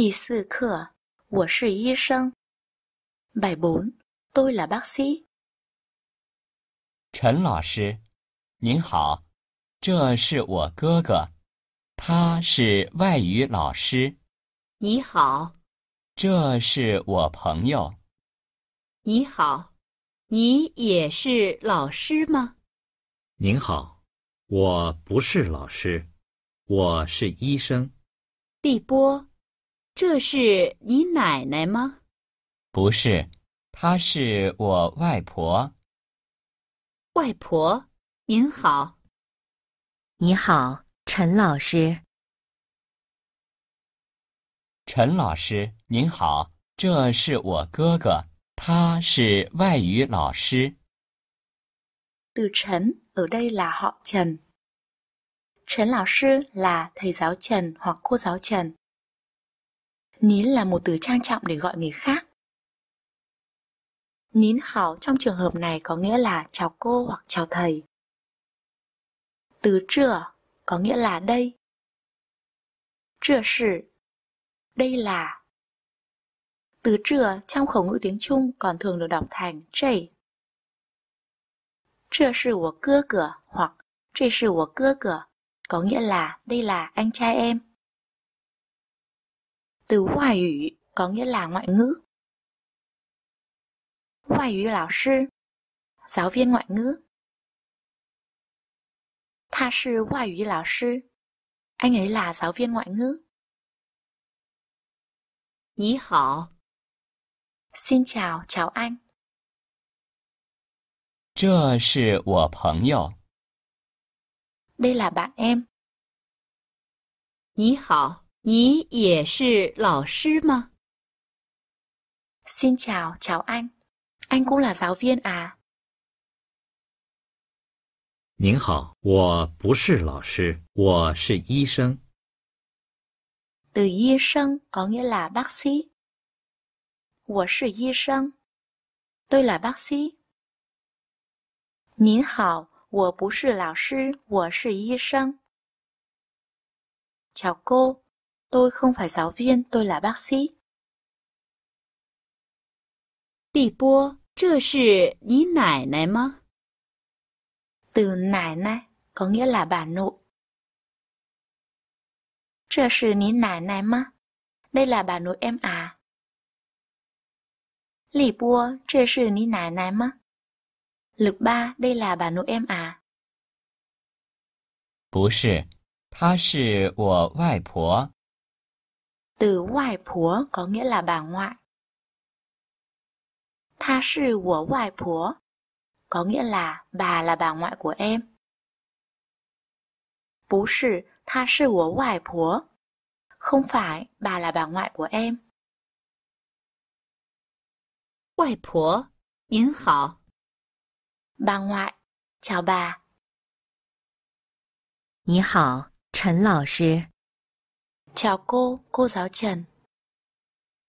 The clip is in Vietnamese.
第四课，我是医生。bài bốn tôi là bác sĩ。陈老师，您好，这是我哥哥，他是外语老师。你好，这是我朋友。你好，你也是老师吗？您好，我不是老师，我是医生。立波。这是你奶奶吗？不是，她是我外婆。外婆，您好。你好，陈老师。陈老师，您好，这是我哥哥，他是外语老师。từ trần ở đây là họ trần, trần g i là thầy giáo trần hoặc cô giáo trần nín là một từ trang trọng để gọi người khác. Nín khảo trong trường hợp này có nghĩa là chào cô hoặc chào thầy. Từ trưa có nghĩa là đây. Trưa sự, đây là. Từ trưa trong khẩu ngữ tiếng Trung còn thường được đọc thành trây. Trưa sự của cưa cửa hoặc trây sự của cưa cửa có nghĩa là đây là anh trai em từ ngoại ngữ có nghĩa là ngoại ngữ. Ngoại ngữ giáo sư, giáo viên ngoại ngữ. ta sư ngoại ngữ lão sư, anh ấy là giáo viên ngoại ngữ. Nhí hảo. Xin chào, chào anh. Đây là bạn em. Nhí hảo. 你也是老师吗？Xin chào, chào anh. Anh cũng là giáo viên à? 您好，我不是老师，我是医生。Từ y sinh có nghĩa là bác sĩ. 我是医生，tôi là bác sĩ. 您好，我不是老师，我是医生。Chào cô, Tôi không phải giáo viên, tôi là bác sĩ. 碧波，这是你奶奶吗？từ 奶奶 có nghĩa là bà nội. đây là bà nội em à? lực ba, đây là bà nội em à? 不是，她是我外婆。từ ngoại có nghĩa là bà ngoại. Tha sư của ngoại có nghĩa là bà là bà ngoại của em. Bú sư, tha sư của ngoại 婆 không phải bà là bà ngoại của em. Ngoại 婆,您好. Bà ngoại, chào bà. 你好，陈老师。Chào cô, cô giáo Trần